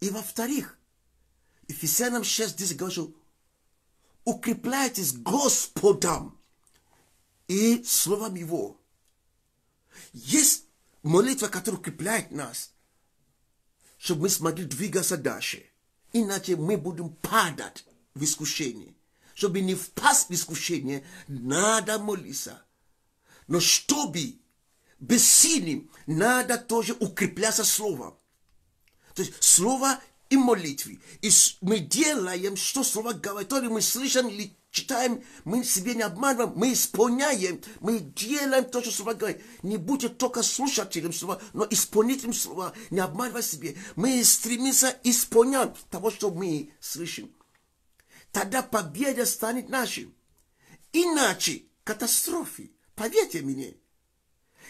И во-вторых, Ефесянам 6 здесь говорит, что укрепляйтесь Господом и Словом Его. Есть молитва, которая укрепляет нас, чтобы мы смогли двигаться дальше. Иначе мы будем падать в искушении. Чтобы не впасть в искушение, надо молиться. Но чтобы бессильным, надо тоже укрепляться словом. То есть слово и молитвы. И мы делаем, что слово говорит, то ли мы слышим или читаем, мы себе не обманываем, мы исполняем, мы делаем то, что Слово говорит. Не будьте только слушателем Слова, но исполнителем Слова, не обманывай себе. Мы стремимся исполнять того, что мы слышим. Тогда победа станет нашим. Иначе катастрофы. Поверьте мне.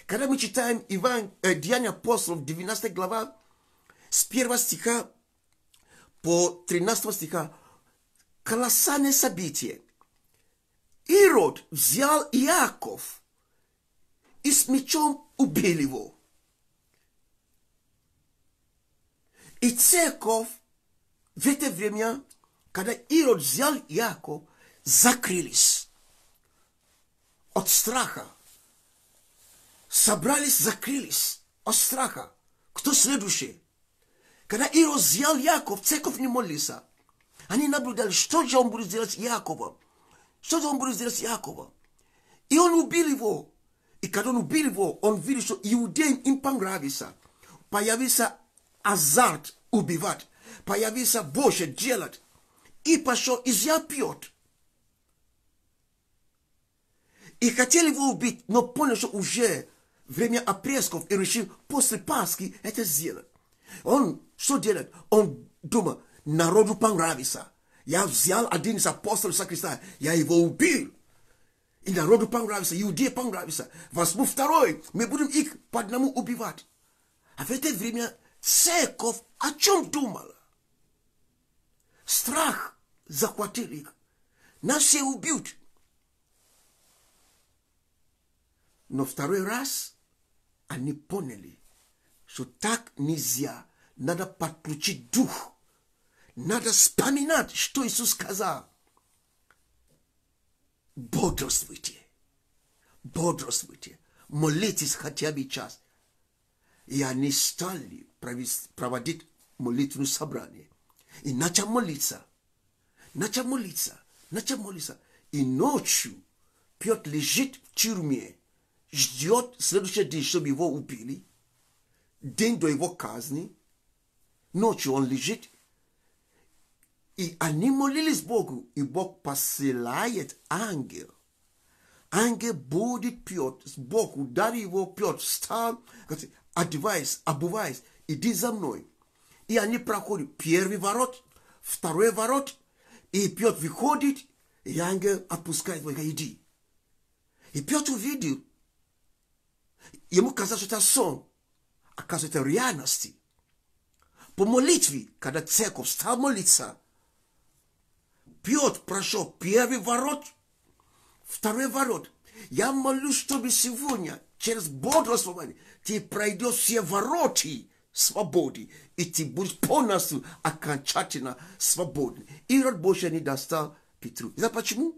Когда мы читаем Иван, э, Деяния апостолов, 12 глава, с 1 стиха по 13 стиха колоссальное событие. Ирод взял Иаков и с мечом убил его. И церковь в это время, когда Ирод взял Иаков, закрылись от страха. Собрались, закрылись от страха. Кто следующий? Когда Иро взял Яков, церковь не молится. Они наблюдали, что же он будет делать с Яковом. Что же он будет делать с Яковом. И он убил его. И когда он убил его, он видел, что иудеям им понравится. Появился азарт убивать. Появился больше делать. И пошел, и я пьет. И хотели его убить, но понял, что уже время опресков и решил после Пасхи это сделать. Он что делать? Он думает, народу понравится. Я взял один из апостолов Иисуса Христа, я его убил. И народу понравится, иудеи понравится. Возьму второй, мы будем их по одному убивать. А в это время церковь о чем думала? Страх захватил их. Нас все убьют. Но второй раз они поняли, что так нельзя надо подключить дух, надо вспоминать, что Иисус сказал. Бодрствуйте, бодрствуйте, молитесь хотя бы час. И они стали проводить молитвенное собрание. И начал молиться, начал молиться, начал молиться. И ночью Петр лежит в тюрьме, ждет следующий день, чтобы его убили. День до его казни – Ночью он лежит, и они молились Богу, и Бог посылает ангел. Ангел будет Петр, Бог ударил его, Петр встал, говорит, одевайся, обувайся, иди за мной. И они проходят первый ворот, второй ворот, и Петр выходит, и ангел отпускает его, иди. И Петр увидел, ему казалось, что это сон, оказывается, это реальности по молитве, когда церковь стала молиться, Петр прошел первый ворот, второй ворот. Я молюсь, чтобы сегодня через бодрствование ты пройдешь все вороты свободы, и ты будешь полностью окончательно свободен. И род больше не достал Петру. И знаешь почему?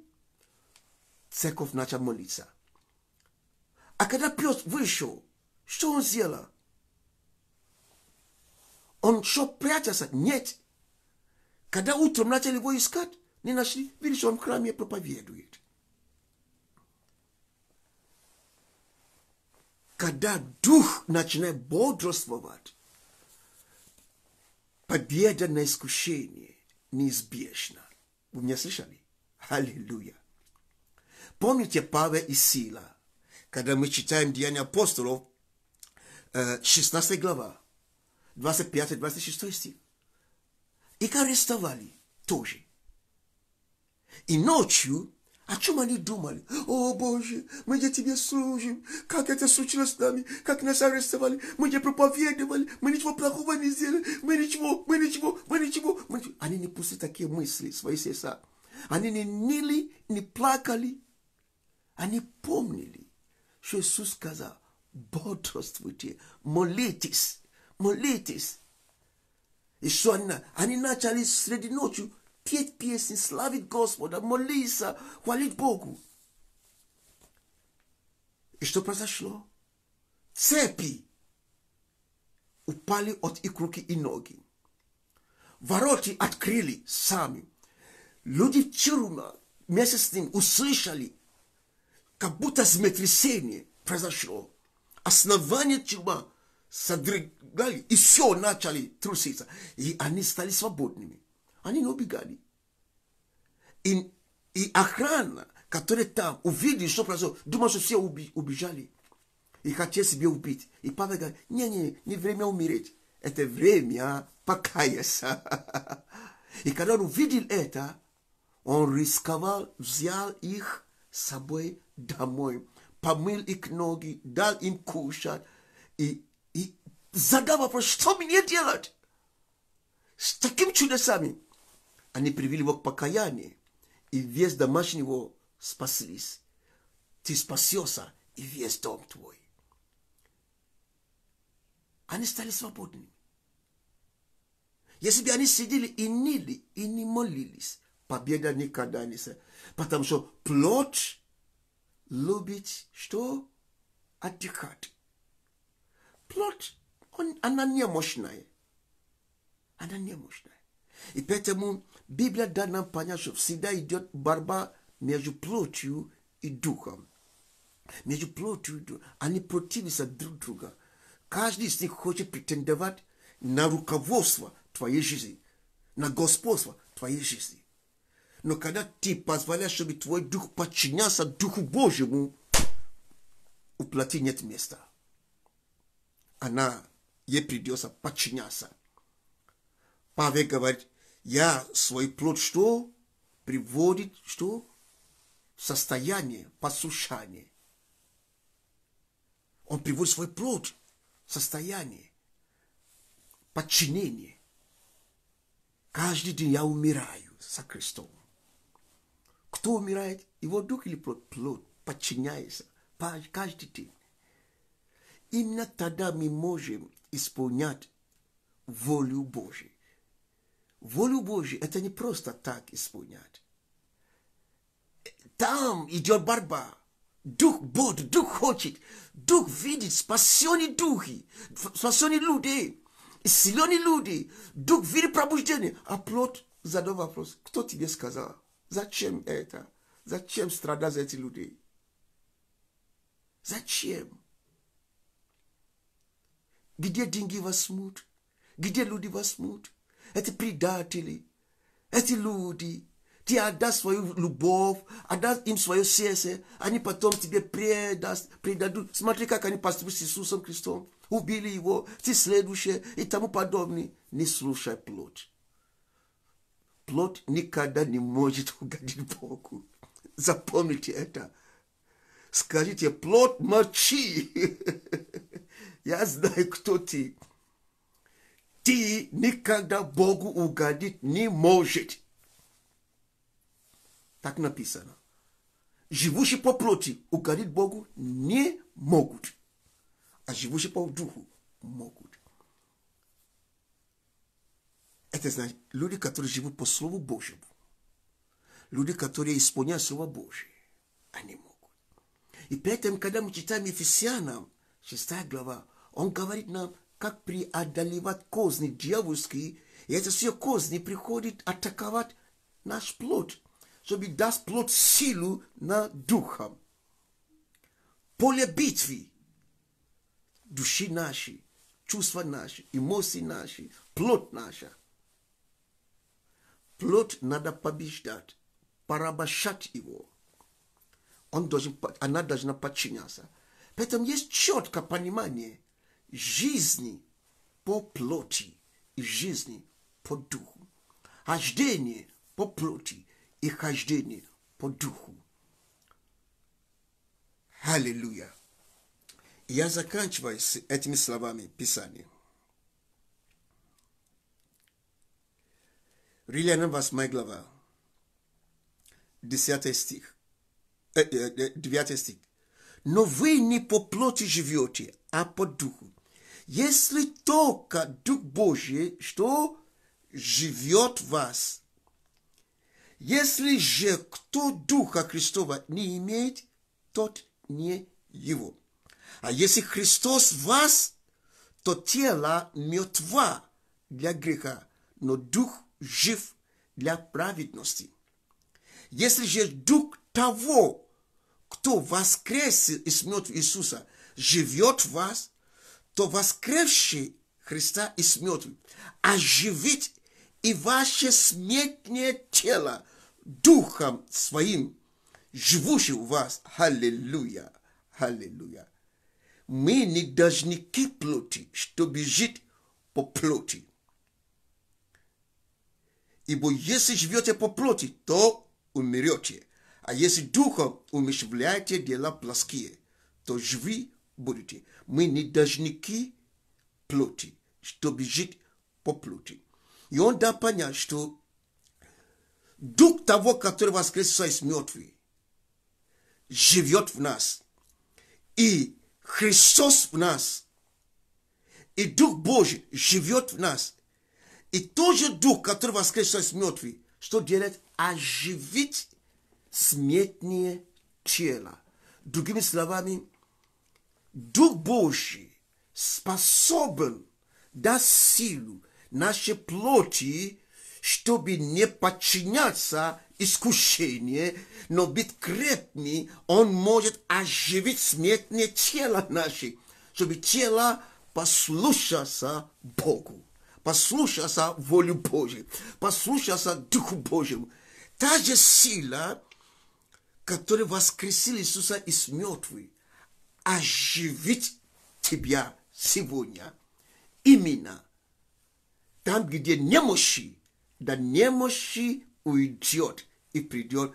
Церковь начала молиться. А когда Петр вышел, что он сделал? Он шел прятаться? Нет. Когда утром начали его искать, не нашли. Видишь, он в храме проповедует. Когда дух начинает бодрствовать, победа на искушение неизбежна. Вы меня слышали? Аллилуйя. Помните Павел и Сила, когда мы читаем Деяния апостолов, 16 э, глава, 25-26 стих. Их арестовали тоже. И ночью, о чем они думали? О, Боже, мы же тебе служим. Как это случилось с нами? Как нас арестовали? Мы не проповедовали. Мы ничего плохого не сделали. Мы ничего, мы ничего, мы ничего. Мы ничего. Они не пустили такие мысли свои сердца. Они не нили, не плакали. Они помнили, что Иисус сказал, бодрствуйте, молитесь молитесь. И что они, они начали среди ночи петь песни, славить Господа, молиться, хвалить Богу. И что произошло? Цепи упали от их руки и ноги. Ворота открыли сами. Люди тюрьма вместе с ним услышали, как будто землетрясение произошло. Основание тюрьма sadrigali i все начали труситься. И они стали свободными. Они не убегали. И, и охрана, которая там увидела, что произошло, думала, что все убежали. И хотели себе убить. И Павел говорит, не-не, не время умереть. Это время покаяться. И когда он увидел это, он рисковал, взял их с собой домой, помыл их ноги, дал им кушать и Задай вопрос, что мне делать? С таким чудесами. Они привели его к покаянию, и весь домашний его спаслись. Ты спасешься, и весь дом твой. Они стали свободными. Если бы они сидели и нили, и не молились, победа никогда не сойдет. Потому что плод любит что? Отдыхать. Плод он, она не мощная. Она не мощная. И поэтому Библия дает нам понять, что всегда идет борьба между плотью и духом. Между плотью и духом. Они противятся друг другу. Каждый из них хочет претендовать на руководство твоей жизни, на господство твоей жизни. Но когда ты позволяешь, чтобы твой дух подчинялся Духу Божьему, у плоти нет места. Она ей придется подчиняться. Павел говорит, я свой плод что? Приводит что? В состояние послушания. Он приводит свой плод в состояние подчинения. Каждый день я умираю со Христом. Кто умирает? Его дух или плод? Плод подчиняется каждый день. Именно тогда мы можем исполнять волю Божью. Волю Божью это не просто так исполнять. Там идет борьба. Дух Бог, Дух хочет. Дух видит спасенные духи, спасенные люди, исцеленные люди. Дух видит пробуждение. А плод задал вопрос, кто тебе сказал? Зачем это? Зачем страдать за этих людей? Зачем? Где деньги возьмут? Где люди возьмут? Эти предатели, эти люди. Ты отдашь свою любовь, отдашь им свое сердце, они потом тебе предаст, предадут. Смотри, как они поступили с Иисусом Христом. Убили его, ты следующее и тому подобное. Не слушай плод. Плод никогда не может угодить Богу. Запомните это. Скажите, плод мочи. Я знаю, кто ты. Ты никогда Богу угодить не может. Так написано. Живущие по плоти угодить Богу не могут. А живущие по духу могут. Это значит, люди, которые живут по Слову Божьему, люди, которые исполняют Слово Божие, они могут. И поэтому, когда мы читаем Ефесянам, 6 глава, он говорит нам, как преодолевать козни дьявольские. И это все козни приходит атаковать наш плод, чтобы даст плод силу на духом. Поле битвы. Души наши, чувства наши, эмоции наши, плод наша. Плод надо побеждать, порабощать его. Он должен, она должна подчиняться. Поэтому есть четкое понимание – жизни по плоти и жизни по духу. Хождение по плоти и хождение по духу. Аллилуйя. Я заканчиваю с этими словами Писания. Рилянам 8 глава, 10 стих, 9 э, э, э, стих. Но вы не по плоти живете, а по духу. Если только Дух Божий, что живет в вас, если же кто Духа Христова не имеет, тот не его. А если Христос в вас, то тело мертва для греха, но Дух жив для праведности. Если же Дух того, кто воскресил и смерть Иисуса, живет в вас, то воскресший Христа из мертвых оживить и ваше сметнее тело духом своим, живущим в вас. Аллилуйя! Аллилуйя! Мы не должны плоти, чтобы жить по плоти. Ибо если живете по плоти, то умрете. А если духом умещвляете дела плоские, то живи будете мы не должники плоти, чтобы жить по плоти. И он дал понять, что дух того, который воскрес из мертвых, живет в нас. И Христос в нас. И Дух Божий живет в нас. И тот же Дух, который воскрес из мертвых, что делает? Оживить смертнее тело. Другими словами, Дух Божий способен дать силу нашей плоти, чтобы не подчиняться искушению, но быть крепкими, Он может оживить смертное тело наше, чтобы тело послушаться Богу, послушаться волю Божьей, послушаться Духу Божьему. Та же сила, которая воскресила Иисуса из мертвых, оживить тебя сегодня. Именно там, где немощи, да немощи уйдет и придет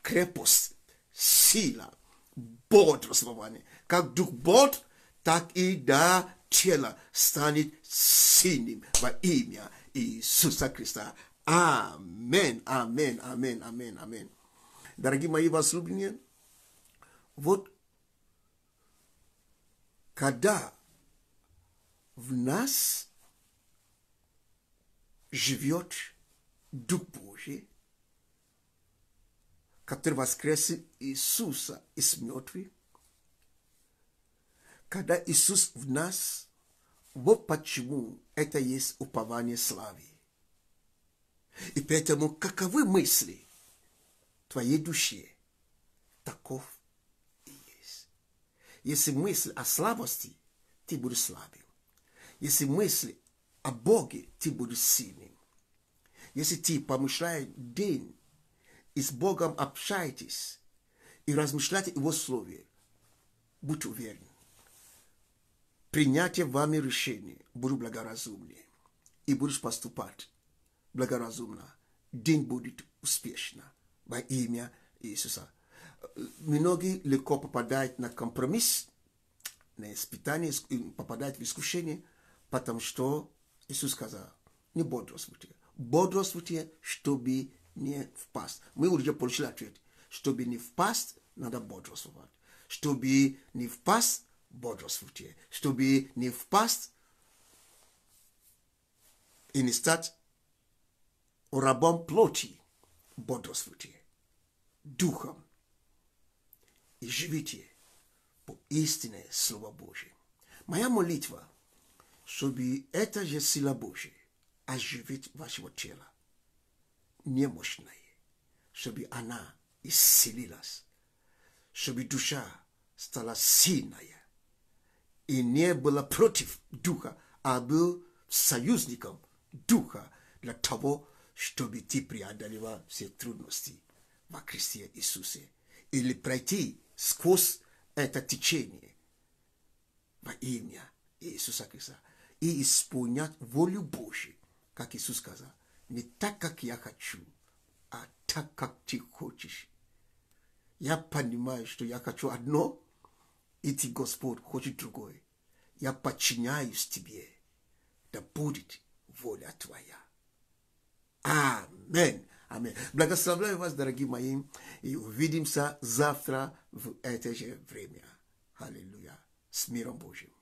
крепость, сила, бодрость словами. Как дух бодр, так и да тело станет синим во имя Иисуса Христа. Амин, амин, амин, амин, амин. Дорогие мои возлюбленные, вот когда в нас живет Дух Божий, который воскрес Иисуса из мертвых, когда Иисус в нас, вот почему это есть упование славы. И поэтому каковы мысли твоей души, таков если мысль о слабости, ты будешь слабым. Если мысль о Боге, ты будешь сильным. Если ты помышляешь день и с Богом общаетесь и размышляете его слове, будь уверен. Принятие вами решения будет благоразумнее и будешь поступать благоразумно. День будет успешно во имя Иисуса Многие легко попадают на компромисс, на испытание, попадают в искушение, потому что Иисус сказал, не бодрствуйте. Бодрствуйте, чтобы не впасть. Мы уже получили ответ. Чтобы не впасть, надо бодрствовать. Чтобы не впасть, бодрствуйте. Чтобы не впасть, и не стать рабом плоти, бодрствуйте, духом и живите по истине Слова Божьего. Моя молитва, чтобы эта же сила Божья оживить вашего тела, немощное, чтобы она исцелилась, чтобы душа стала сильная и не была против духа, а был союзником духа для того, чтобы ты преодолевал все трудности во Христе Иисусе или пройти сквозь это течение во имя Иисуса Христа и исполнять волю Божью, как Иисус сказал, не так, как я хочу, а так, как ты хочешь. Я понимаю, что я хочу одно, и ты, Господь, хочешь другое. Я подчиняюсь тебе. Да будет воля твоя. Аминь. Аминь. Благословляю вас, дорогие мои, и увидимся завтра в это же время. Аллилуйя. С миром Божьим.